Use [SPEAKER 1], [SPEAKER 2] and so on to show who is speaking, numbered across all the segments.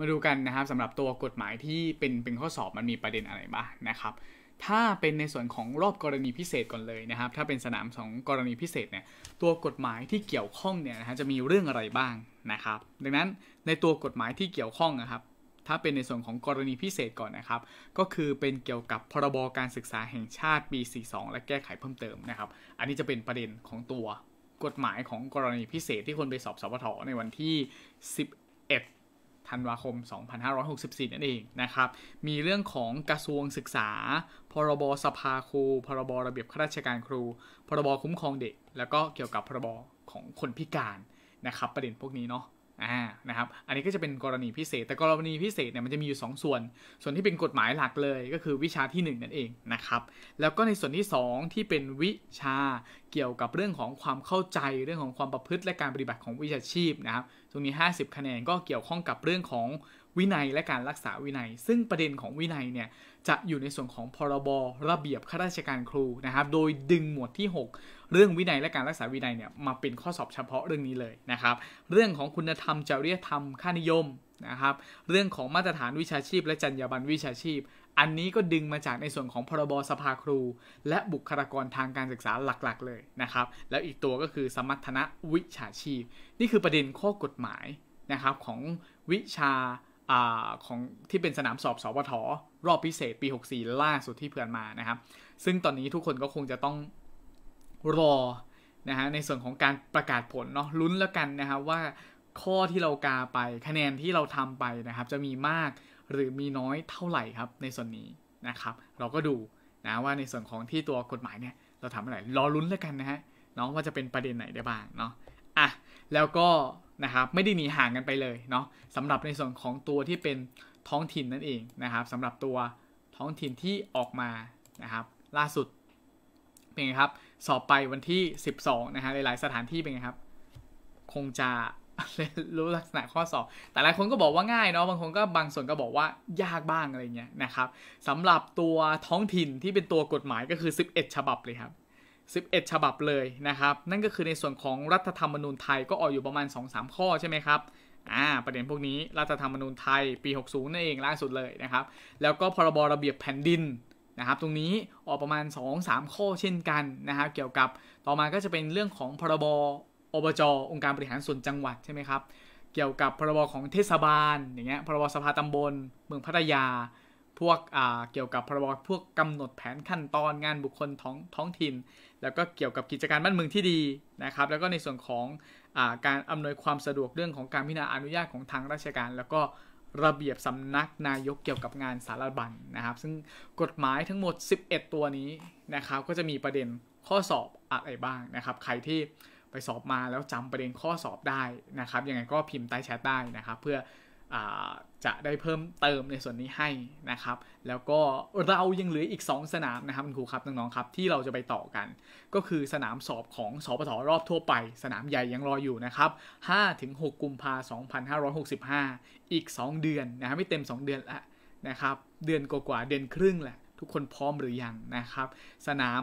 [SPEAKER 1] มาดูกันนะครับสำหรับตัวกฎหมายที่เป็นเป็นข้อสอบมันมีประเด็นอะไรบ้างนะครับถ้าเป็นในส่วนของรอบกรณีพิเศษก่อนเลยนะครับถ้าเป็นสนามของกรณีพิเศษเนี่ยตัวกฎหมายที่เกี่ยวข้องเนี่ยนะฮะจะมีเรื่องอะไรบ้างนะครับดังนั้นในตัวกฎหมายที่เกี่ยวข้องนะครับถ้าเป็นในส่วนของกรณีพิเศษก่อนนะครับก็คือเป็นเกี่ยวกับพรบการศึกษาแห่งชาติปี42 และแก้ไขเพิ่มเติมนะครับอันนี้จะเป็นประเด็นของตัวกฎหมายของกรณีพิเศษ ที่คนไปสอบสพทในวันที่ธันวาคม 2564 นั่นเองนะครับ มีเรื่องของกระทรวงศึกษา พรบสภาครู พรบระเบียบข้าราชการครู พรบคุ้มครองเด็ก แล้วก็เกี่ยวกับพรบของคนพิการนะครับ ประเด็นพวกนี้เนาะ อ่า นะครับ อันนี้ก็จะเป็นกรณีพิเศษ แต่กรณีพิเศษเนี่ย มันจะมีอยู่ 2 ส่วน ส่วนที่เป็นกฎหมายหลักเลย ก็คือวิชาที่ 1 นั่นเองนะครับ แล้วก็ในส่วนที่ 2 ที่เป็นวิชาเกี่ยวกับเรื่องของความเข้าใจ เรื่องของความประพฤติและการปฏิบัติของวิชาชีพนะครับตรงนี้50 คะแนนก็เกี่ยวข้องกับเรื่องของวินัยและการรักษาวินัย ซึ่งประเด็นของวินัยเนี่ยจะอยู่ในส่วนของพรบระเบียบข้าราชการครูนะครับโดยดึงหมวดที่ 6 เรื่องวินัยและการรักษาวินัยเนี่ยมาเป็นข้อสอบเฉพาะเรื่องนี้เลยนะครับเรื่องของคุณธรรมจริยธรรมค่านิยมนะครับเรื่องของมาตรฐานวิชาชีพและจรรยาบรรณวิชาชีพอันนี้ก็ดึงมาจากในส่วนของพรบสภาครู และบุคลากรทางการศึกษาหลักๆ เลยนะครับ แล้วอีกตัวก็คือสมรรถนะวิชาชีพ นี่คือประเด็นข้อกฎหมายนะครับของวิชาของที่เป็นสนามสอบสอบทรอบพิเศษปี 64 ล่าสุดที่เพื่อนมานะครับ ซึ่งตอนนี้ทุกคนก็คงจะต้องรอนะฮะในส่วนของการประกาศผลเนาะลุ้นแล้วกันนะครับว่าข้อที่เรากาไปคะแนนที่เราทำไปนะครับ จะมีมากหรือมีน้อยเท่าไหร่ครับ ในส่วนนี้นะครับ เราก็ดูนะว่าในส่วนของที่ตัวกฎหมายเนี่ย เราทำอะไร รอลุ้นแล้วกันนะฮะเนาะว่าจะเป็นประเด็นไหนได้บ้างเนาะอ่ะแล้วก็นะครับไม่ได้หนีห่างกันไปเลยเนาะสำหรับในส่วนของตัวที่เป็นท้องถิ่นนั่นเองนะครับสำหรับตัวท้องถิ่นที่ออกมานะครับ ล่าสุดเป็นไงครับสอบไปวันที่ 12นะฮะหลายๆสถานที่เป็นไงครับ คงจะรู้ลักษณะข้อสอบ แต่หลายคนก็บอกว่าง่ายเนาะ บางคนก็บางส่วนก็บอกว่ายากบ้างอะไรเงี้ยนะครับสำหรับตัวท้องถิ่นที่เป็นตัวกฎหมายก็คือ 11 ฉบับเลยครับ 11 ฉบับเลยนะครับ นั่นก็คือในส่วนของรัฐธรรมนูญไทยก็ออกอยู่ประมาณ 2-3 ข้อใช่ไหมครับอ่าประเด็นพวกนี้ รัฐธรรมนูญไทยปี 60 นั่นเองล่าสุดเลยนะครับ แล้วก็พรบระเบียบแผ่นดินนะครับตรงนี้ออกประมาณ 2-3 ข้อเช่นกันนะครับเกี่ยวกับ ต่อมาก็จะเป็นเรื่องของพรบอบจองค์การบริหารส่วนจังหวัดใช่ไหมครับเกี่ยวกับพรบของเทศบาลอย่างเงี้ยพรบสภาตำบล เมืองพัทยาพวกอ่าเกี่ยวกับพรบพวกกำหนดแผนขั้นตอนงานบุคคลท้องท้องถิ่น แล้วก็เกี่ยวกับกิจการบ้านเมืองที่ดีนะครับ แล้วก็ในส่วนของอ่าการอำนวยความสะดวกเรื่องของการพิจารณาอนุญาตของทางราชการ แล้วก็ระเบียบสำนักนายกเกี่ยวกับงานสารบัญนนะครับ ซึ่งกฎหมายทั้งหมด 11 ตัวนี้นะครับก็จะมีประเด็นข้อสอบอะไรบ้างนะครับ ใครที่ไปสอบมาแล้วจำประเด็นข้อสอบได้นะครับยังไงก็พิมพ์ใต้แชทได้นะครับ เพื่อจะได้เพิ่มเติมในส่วนนี้ให้นะครับ แล้วก็เรายังเหลืออีก 2 สนามนะครับคุณครูครับน้องๆครับที่เราจะไปต่อกัน ก็คือสนามสอบของสอปทรอบทั่วไป สนามใหญ่ยังรออยู่นะครับ5-6 กุมภา2565 อีก 2 เดือนนะไม่เต็ม 2 เดือนละนะครับเดือนกว่าเดือนครึ่งแหละ ทุกคนพร้อมหรือยังนะครับ สนาม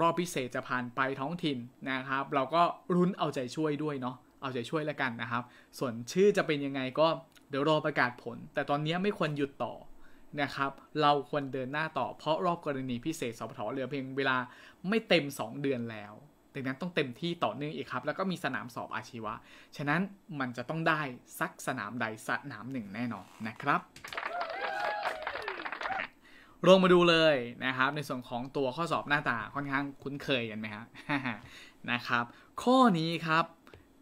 [SPEAKER 1] รอบพิเศษจะผ่านไปท้องถิ่นนะครับ เราก็รุ้นเอาใจช่วยด้วยเนาะเอาใจช่วยแล้วกันนะครับ ส่วนชื่อจะเป็นยังไงก็ เดี๋ยวรอประกาศผล แต่ตอนนี้ไม่ควรหยุดต่อนะครับ เราควรเดินหน้าต่อเพราะรอบกรณีพิเศษสพทเหลือเพียงเวลาไม่เต็ม 2 เดือนแล้วดังนั้นต้องเต็มที่ต่อเนื่องอีกครับแล้วก็มีสนามสอบอาชีวะฉะนั้นมันจะต้องได้สักสนามใดสนามหนึ่งแน่นอนนะครับลงมาดูเลยนะครับในส่วนของตัวข้อสอบหน้าตาค่อนข้างคุ้นเคยกันไหมครับนะครับข้อนี้ครับ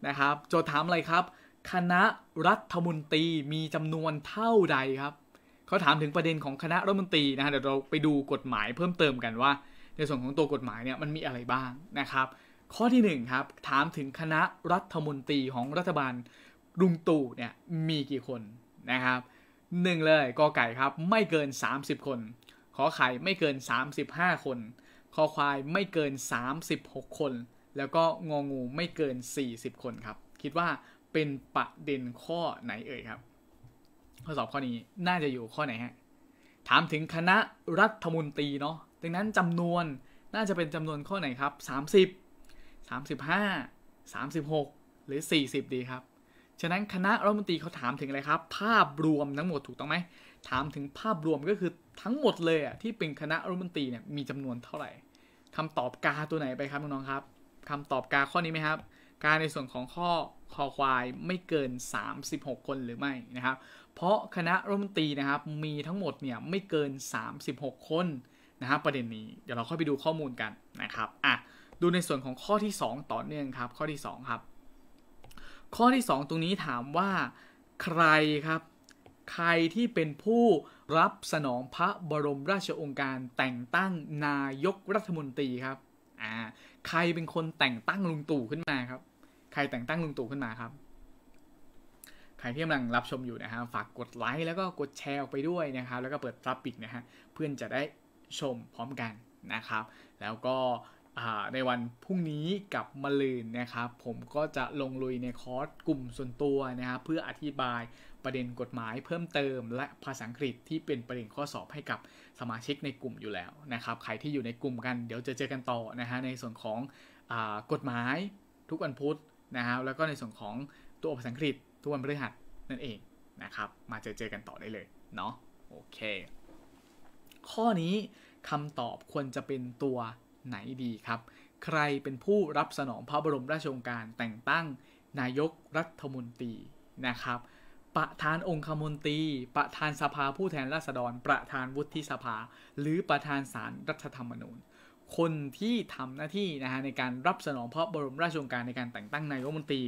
[SPEAKER 1] นะครับ โจทย์ถามอะไรครับ คณะรัฐมนตรีมีจำนวนเท่าใดครับเขาถามถึงประเด็นของคณะรัฐมนตรีนะฮะเดี๋ยวเราไปดูกฎหมาย เพิ่มเติมกันว่า ในส่วนของตัวกฎหมายเนี่ยมันมีอะไรบ้างนะครับ ข้อที่1ครับถามถึงคณะรัฐมนตรีของรัฐบาลลุงตู่เนี่ยมีกี่คนนะครับหนึ่งเลยกอไก่ครับไม่เกิน30 คนขอไข่ไม่เกิน 35 คนคอควายไม่เกิน 36 คน แล้วก็งองูไม่เกิน 40 คนครับ คิดว่าเป็นประเด็นข้อไหนเอ่ยครับ ข้อสอบข้อนี้น่าจะอยู่ข้อไหนฮะ ถามถึงคณะรัฐมนตรีเนาะ ดังนั้นจำนวนน่าจะเป็นจำนวนข้อไหนครับ 30 35 36 หรือ 40 ดีครับ ฉะนั้นคณะรัฐมนตรีเขาถามถึงอะไรครับ ภาพรวมทั้งหมดถูกต้องไหมถามถึงภาพรวมก็คือทั้งหมดเลยอ่ะที่เป็นคณะรัฐมนตรีเนี่ยมีจำนวนเท่าไหร่คำตอบกาตัวไหนไปครับน้องๆครับ คำตอบกาข้อนี้ไหมครับ กาในส่วนของข้อคอควายไม่เกิน 36 คนหรือไม่นะครับ เพราะคณะรัฐมนตรีนะครับ มีทั้งหมดเนี่ยไม่เกิน 36 คนนะครับประเด็นนี้เดี๋ยวเราค่อยไปดูข้อมูลกันนะครับอ่ะดูในส่วนของข้อที่ 2 ต่อเนื่องครับ ข้อที่2ครับข้อที่ 2 ตรงนี้ถามว่าใครครับใครที่เป็นผู้รับสนองพระบรมราชองค์การแต่งตั้งนายกรัฐมนตรีครับอ่าใครเป็นคนแต่งตั้งลุงตู่ขึ้นมาครับ ใครแต่งตั้งลุงตู่ขึ้นมาครับ ใครที่กำลังรับชมอยู่นะฮะฝากกดไลค์แล้วก็กดแชร์ออกไปด้วยนะครับ แล้วก็เปิดรับปิกนะฮะ เพื่อนจะได้ชมพร้อมกันนะครับ แล้วก็ในวันพรุ่งนี้กับมะลืนนะครับ ผมก็จะลงลุยในคอร์สกลุ่มส่วนตัวนะครับเพื่ออธิบายประเด็นกฎหมายเพิ่มเติมและภาษาอังกฤษที่เป็นประเด็นข้อสอบให้กับสมาชิกในกลุ่มอยู่แล้วนะครับ ใครที่อยู่ในกลุ่มกันเดี๋ยวจะเจอกันต่อนะฮะในส่วนของอกฎหมายทุกวันพุธนะครับแล้วก็ในส่วนของตัวภาษาอังกฤษทุกวันพฤหัสนั่นเองนะครับ มาจะเจอกันต่อได้เลยเนาะโอเค ข้อนี้คำตอบควรจะเป็นตัวไหนดีครับ ใครเป็นผู้รับสนองพระบรมราชโองการแต่งตั้งนายกรัฐมนตรีนะครับประธานองคมนตรี ประธานสภาผู้แทนราษฎร ประธานวุฒิสภา หรือประธานศาลรรัฐธรรมนูญ คนที่ทำหน้าที่นะฮะในการรับสนองพระบรมราชโองการในการแต่งตั้งนายกมนตรี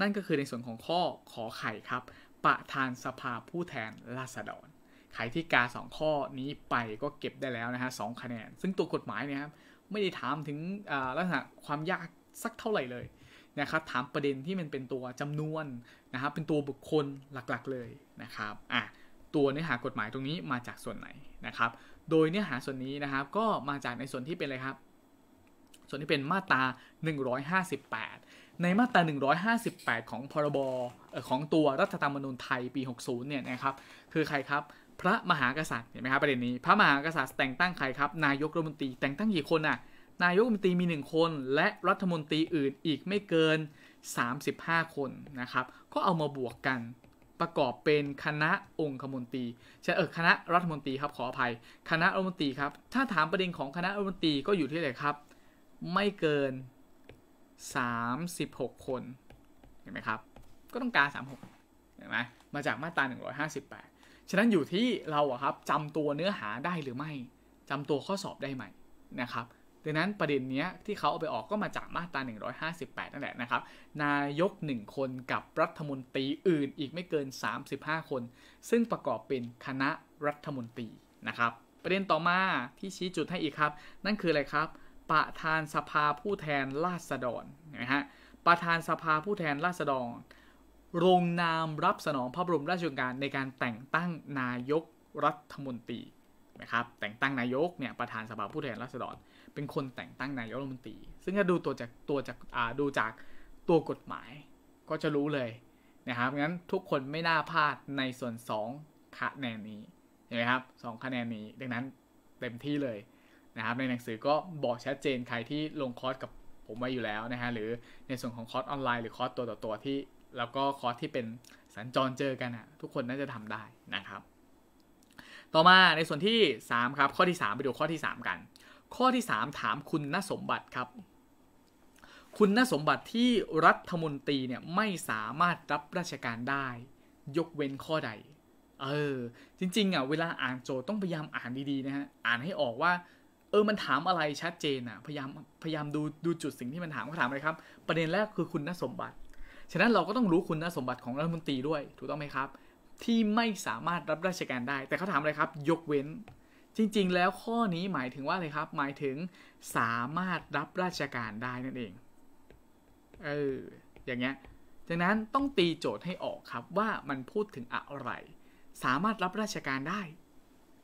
[SPEAKER 1] นั่นก็คือในส่วนของข้อขอไข่ครับ ประธานสภาผู้แทนราษฎร ไขที่กา 2 ข้อนี้ไปก็เก็บได้แล้วนะฮะสคะแนน ซึ่งตัวกฎหมายเนี่ยครับไม่ได้ถามถึงลักษณะความยากสักเท่าไหร่เลยนะครับถามประเด็นที่มันเป็นตัวจำนวนนะครับ เป็นตัวบุคคลหลักๆเลยนะครับอ่ะตัวเนื้อหากฎหมายตรงนี้มาจากส่วนไหนนะครับ โดยเนื้อหาส่วนนี้นะครับ ก็มาจากในส่วนที่เป็นอะไรครับ ส่วนที่เป็นมาตรา 158 ในมาตรา 158 ของพรบของตัวรัฐธรรมนูญไทยปี 60เนี่ยนะครับ คือใครครับ พระมหากษัตริย์เห็นไหมครับประเด็นนี้ พระมหากษัตริย์แต่งตั้งใครครับ นายกรัฐมนตรีแต่งตั้งกี่คนอ่ะนายกรัฐมนตรีมี 1 คนและรัฐมนตรีอื่นอีกไม่เกิน 35 คนนะครับ ก็เอามาบวกกันประกอบเป็นคณะองคมนตรีใช่เออคณะรัฐมนตรีครับขออภัย คณะรัฐมนตรีครับถ้าถามประเด็นของคณะรัฐมนตรีก็อยู่ที่ไหนครับ ไม่เกิน 36 คนเห็นไหมครับก็ต้องการ 36เห็นไหมมาจากมาตรา158ฉะนั้นอยู่ที่เราอะครับจำตัวเนื้อหาได้หรือไม่จำตัวข้อสอบได้ไหมนะครับดังนั้นประเด็นนี้ที่เขาเอาไปออกก็มาจากมาตรา 158 นั่นแหละนะครับ นายก1คนกับรัฐมนตรีอื่นอีกไม่เกิน 35 คน ซึ่งประกอบเป็นคณะรัฐมนตรีนะครับ ประเด็นต่อมาที่ชี้จุดให้อีกครับ นั่นคืออะไรครับประธานสภาผู้แทนราษฎรนะฮะประธานสภาผู้แทนราษฎรลงนามรับสนองพระบรมราชโองการ ในการแต่งตั้งนายกรัฐมนตรีนะครับแต่งตั้งนายกเนี่ยประธานสภาผู้แทนราษฎรเป็นคนแต่งตั้งนายกรัฐมนตรี ซึ่งถ้าดูตัวจากตัวจากดูจากตัวกฎหมายก็จะรู้เลยนะครับงั้นทุกคนไม่น่าพลาดในส่วน2คะแนนนี้เห็นไหมครับสคะแนนนี้ ดังนั้นเต็มที่เลยนะครับ ในหนังสือก็บอกชัดเจนใครที่ลงคอร์สกับผมไว้อยู่แล้วนะฮะหรือในส่วนของคอร์สออนไลน์หรือคอร์สตัวต่อตัวที่แล้วก็คอร์สที่เป็นสัญจรเจอกันอ่ะทุกคนน่าจะทำได้นะครับต่อมาในส่วนที่ 3ครับข้อที่ 3 ไปดูข้อที่ 3 กัน ข้อที่ 3 ถามคุณนสมบัติครับ คุณนสมบัติที่รัฐมนตรีเนี่ยไม่สามารถรับราชการได้ ยกเว้นข้อใด เออจริง ๆอ่ะเวลาอ่านโจทย์ต้องพยายามอ่านดีๆนะฮะอ่านให้ออกว่าเออมันถามอะไรชัดเจนอ่ะพยายามพยายามดูดูจุดสิ่งที่มันถามเขาถามอะไรครับ ประเด็นแรกคือคุณนสมบัติฉะนั้นเราก็ต้องรู้คุณสมบัติของรัฐมนตรีด้วย ถูกต้องไหมครับที่ไม่สามารถรับราชการได้ แต่เขาถามอะไรครับ ยกเว้นจริง ๆ แล้วข้อนี้หมายถึงว่าอะไรครับ หมายถึง สามารถรับราชการได้นั่นเองเอออย่างเงี้ยจากนั้นต้องตีโจทย์ให้ออกครับว่ามันพูดถึงอะไร สามารถรับราชการได้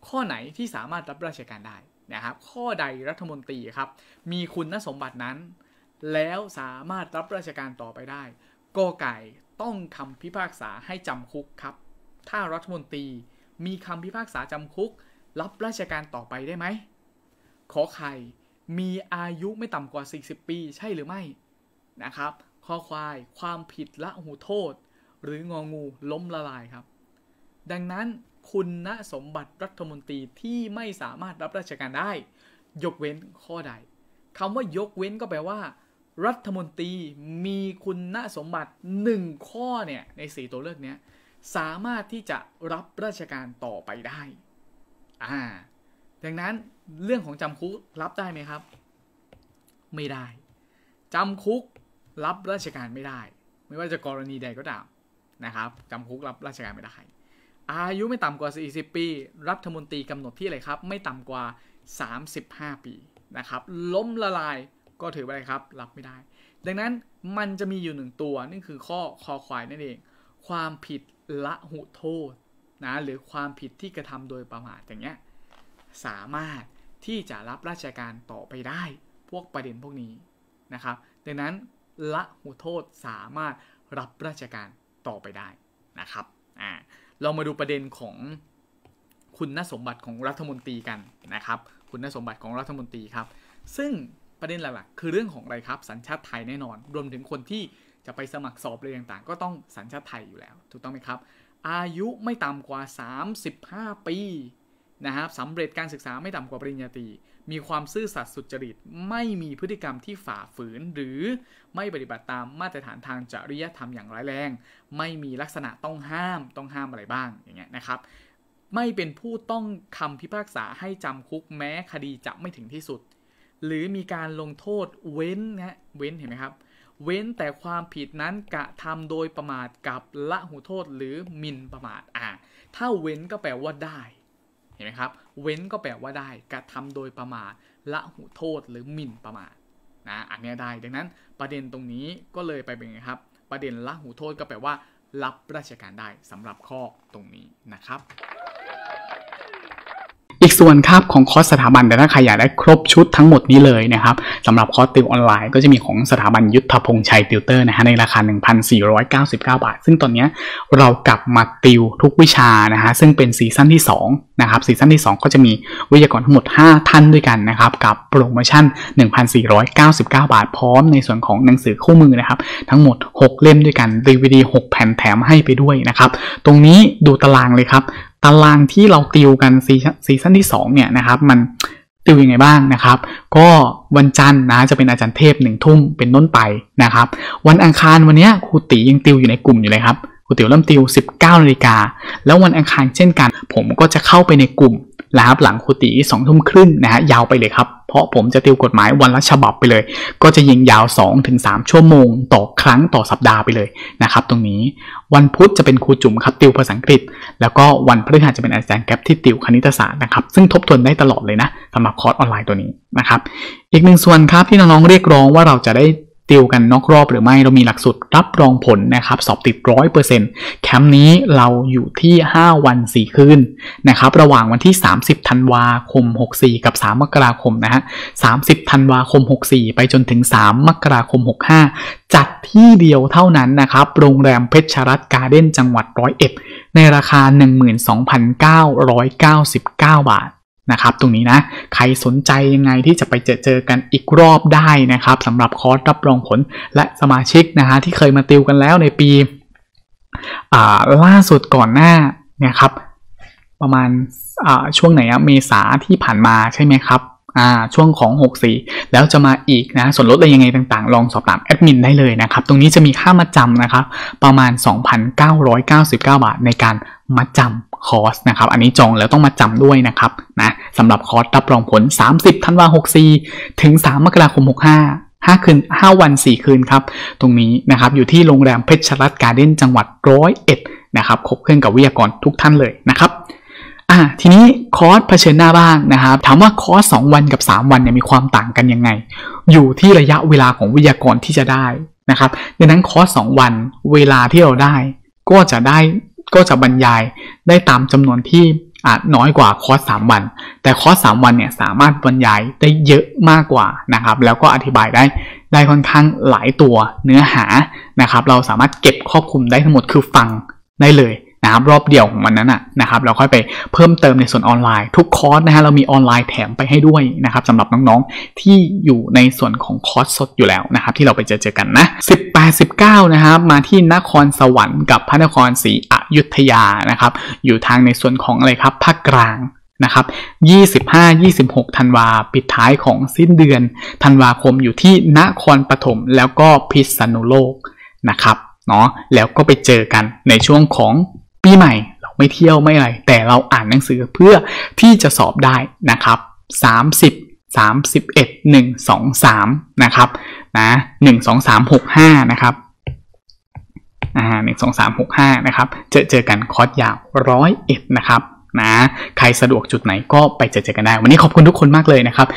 [SPEAKER 1] ข้อไหนที่สามารถรับราชการได้นะครับ ข้อใดรัฐมนตรีครับ มีคุณสมบัตินั้น แล้วสามารถรับราชการต่อไปได้ก็ไก่ต้องคำพิพากษาให้จำคุกครับถ้ารัฐมนตรีมีคำพิพากษาจำคุกรับราชการต่อไปได้ไหม ขอไข่มีอายุไม่ต่ำกว่า 40 ปี ใช่หรือไม่ นะครับ ข้อควายความผิดละหูโทษ หรืององูล้มละลายครับ ดังนั้นคุณณสมบัติรัฐมนตรีที่ไม่สามารถรับราชการได้ ยกเว้นข้อใดคำว่ายกเว้นก็แปลว่า รัฐมนตรีมีคุณณสมบัติ1ข้อเนี่ยใน 4 ตัวเลือกเนี้ยสามารถที่จะรับราชการต่อไปได้ อ่า ดังนั้นเรื่องของจำคุกรับได้ไหมครับ ไม่ได้ จำคุกรับราชการไม่ได้ ไม่ว่าจะกรณีใดก็ตาม นะครับจำคุกรับราชการไม่ได้ อายุไม่ต่ำกว่า 40 ปี รัฐมนตรีกำหนดที่อะไรครับ ไม่ต่ำกว่า 35 ปีนะครับ ล้มละลายก็ถือไปเลยครับ รับไม่ได้ ดังนั้นมันจะมีอยู่หนึ่งตัวนี่คือข้อคอควายนั่นเองความผิดละหุโทษนะหรือความผิดที่กระทำโดยประมาทอย่างเงี้ยสามารถที่จะรับราชการต่อไปได้พวกประเด็นพวกนี้นะครับ ดังนั้นละหุโทษสามารถรับราชการต่อไปได้นะครับอ่าเรามาดูประเด็นของคุณสมบัติของรัฐมนตรีกันนะครับคุณสมบัติของรัฐมนตรีครับซึ่งประเด็นหลักๆคือเรื่องของอะไรครับสัญชาติไทยแน่นอน รวมถึงคนที่จะไปสมัครสอบอะไรต่าง ๆ ก็ต้องสัญชาติไทยอยู่แล้ว ถูกต้องไหมครับ อายุไม่ต่ำกว่า 35 ปีนะครับสำเร็จการศึกษาไม่ต่ำกว่าปริญญาตรีมีความซื่อสัตย์สุจริต ไม่มีพฤติกรรมที่ฝ่าฝืน หรือไม่ปฏิบัติตามมาตรฐานทางจริยธรรมอย่างร้ายแรง ไม่มีลักษณะต้องห้ามต้องห้ามอะไรบ้างอย่างเงี้ยนะครับ ไม่เป็นผู้ต้องคำพิพากษาให้จำคุกแม้คดีจะไม่ถึงที่สุด หรือมีการลงโทษเว้นนะเว้นเห็นไหมครับเว้นแต่ความผิดนั้น กระทำโดยประมาทกับ ละหูโทษหรือมินประมาทอ่าถ้าเว้นก็แปลว่าได้เห็นไหมครับเว้นก็แปลว่าได้กระทำโดยประมาทละหูโทษหรือมินประมาทนะอันนี้ได้ดังนั้นประเด็นตรงนี้ก็เลยไปเป็นไงครับประเด็นละหูโทษก็แปลว่ารับราชการได้สำหรับข้อตรงนี้นะครับอีกส่วนครับของคอร์สสถาบันแต่ถ้าใครอยากได้ครบชุดทั้งหมดนี้เลยนะครับสำหรับคอร์สติวออนไลน์ก็จะมีของสถาบันยุทธพงษ์ชัยติวเตอร์นะฮะในราคา 1,499 บาท ซึ่งตอนนี้เรากลับมาติวทุกวิชานะฮะซึ่งเป็นซีซั่นที่2นะครับซีซั่นที่ 2 ก็จะมีวิทยากรทั้งหมด 5 ท่านด้วยกันนะครับ กับโปรโมชั่น 1,499 บาทพร้อมในส่วนของหนังสือคู่มือนะครับทั้งหมด 6เล่มด้วยกันดีวีดี6แผ่นแถมให้ไปด้วยนะครับตรงนี้ดูตารางเลยครับตารางที่เราติวกันซีซั่นที่2เนี่ยนะครับ มันติวยังไงบ้างนะครับ ก็วันจันทร์นะจะเป็นอาจารย์เทพหนึ่งทุ่มเป็นต้นไปนะครับ วันอังคารวันนี้ครูตียังติวอยู่ในกลุ่มอยู่เลยครับครูติวเริ่มติว 19นาฬิกาแล้ววันอังคารเช่นกัน ผมก็จะเข้าไปในกลุ่มนะครับหลังคุติสองทุ่มครึ่งนะฮะยาวไปเลยครับ เพราะผมจะติวกฎหมายวันละฉบับไปเลย ก็จะยิงยาว 2-3 ชั่วโมงต่อครั้งต่อสัปดาห์ไปเลยนะครับตรงนี้วันพุธจะเป็นครูจุ๋มครับติวภาษาอังกฤษ แล้วก็วันพฤหัสจะเป็นอาจารย์แก๊ปที่ติวคณิตศาสตร์นะครับซึ่งทบทวนได้ตลอดเลยนะสำหรับคอร์สออนไลน์ตัวนี้นะครับอีกหนึ่งส่วนครับที่น้องๆเรียกร้องว่าเราจะได้ติวกันนอกรอบหรือไม่เรามีหลักสูตรรับรองผลนะครับ สอบติดร้อยเปอร์เซ็นต์แคมป์นี้เราอยู่ที่ 5 วัน 4 คืนนะครับ ระหว่างวันที่ 30ธันวาคม 64 กับ 3มกราคมนะฮะ30ธันวาคม 64 ไปจนถึง 3 มกราคม 65 จัดที่เดียวเท่านั้นนะครับโรงแรมเพชรชรัตน์การ์เด้นจังหวัดร้อยเอ็ดในราคา 12,999 บาทนะครับตรงนี้นะใครสนใจยังไงที่จะไปเจอเจอกันอีกรอบได้นะครับสำหรับคอร์สรับรองผลและสมาชิกนะฮะที่เคยมาติวกันแล้วในปีล่าสุดก่อนหน้าเนี่ยครับประมาณช่วงไหนอะเมษาที่ผ่านมาใช่ไหมครับอ่าช่วงของ 64 แล้วจะมาอีกนะส่วนลดอะไรยังไงต่างๆลองสอบถามแอดมินได้เลยนะครับ ตรงนี้จะมีค่ามาจำนะครับประมาณ 2,999 บาทในการมาจำคอร์ส นะครับ อันนี้จองแล้วต้องมาจำด้วยนะครับนะสำหรับคอร์สรับรองผล 30ธันวา64 ถึง 3มกราคม65 5คืน5วัน 4 คืนครับ ตรงนี้นะครับอยู่ที่โรงแรมเพชรรัตน์การ์เด้นจังหวัดร้อยเอ็ดนะครับครบเครื่องกับวิทยากรทุกท่านเลยนะครับ่ะทีนี้คอร์สเผชิญหน้าบ้างนะครับ ถามว่าคอร์สสวันกับ 3 วันเนี่ยมีความต่างกันยังไง อยู่ที่ระยะเวลาของวิทยากรที่จะได้นะครับดังนั้นคอร์สสวันเวลาที่เราได้ ก็จะได้ก็จะบรรยายได้ตามจำนวนที่อาจน้อยกว่าคอร์สสามวัน แต่คอร์สสามวัน เนี่ย สามารถบรรยายได้เยอะมากกว่านะครับ แล้วก็อธิบายได้ได้ค่อนข้างหลายตัวเนื้อหานะครับ เราสามารถเก็บครอบคลุมได้ทั้งหมดคือฟังได้เลยนะครับรอบเดียวของมันนั้นนะครับ เราค่อยไปเพิ่มเติมในส่วนออนไลน์ทุกคอร์สนะฮะ เรามีออนไลน์แถมไปให้ด้วยนะครับสำหรับน้องๆที่อยู่ในส่วนของคอร์สสดอยู่แล้วนะครับ ที่เราไปเจอเจอกันนะ18 19นะครับ มาที่นครสวรรค์กับพระนครศรีอยุธยานะครับ อยู่ทางในส่วนของอะไรครับภาคกลางนะครับ25-26ธันวาปิดท้ายของสิ้นเดือน ธันวาคมอยู่ที่นครปฐมแล้วก็พิษณุโลกนะครับเนาะแล้วก็ไปเจอกันในช่วงของปีใหม่เราไม่เที่ยวไม่อะไร แต่เราอ่านหนังสือเพื่อที่จะสอบได้นะครับ 30 31 1 2 3 นะครับนะ1 2 3 6 5 นะครับอ่าหนึ่งสองสามหกห้านะครับ เจอเจอกันคอร์สยาวร้อยเอ็ดนะครับนะใครสะดวกจุดไหนก็ไปเจอเจอกันได้วันนี้ขอบคุณทุกคนมากเลยนะครับ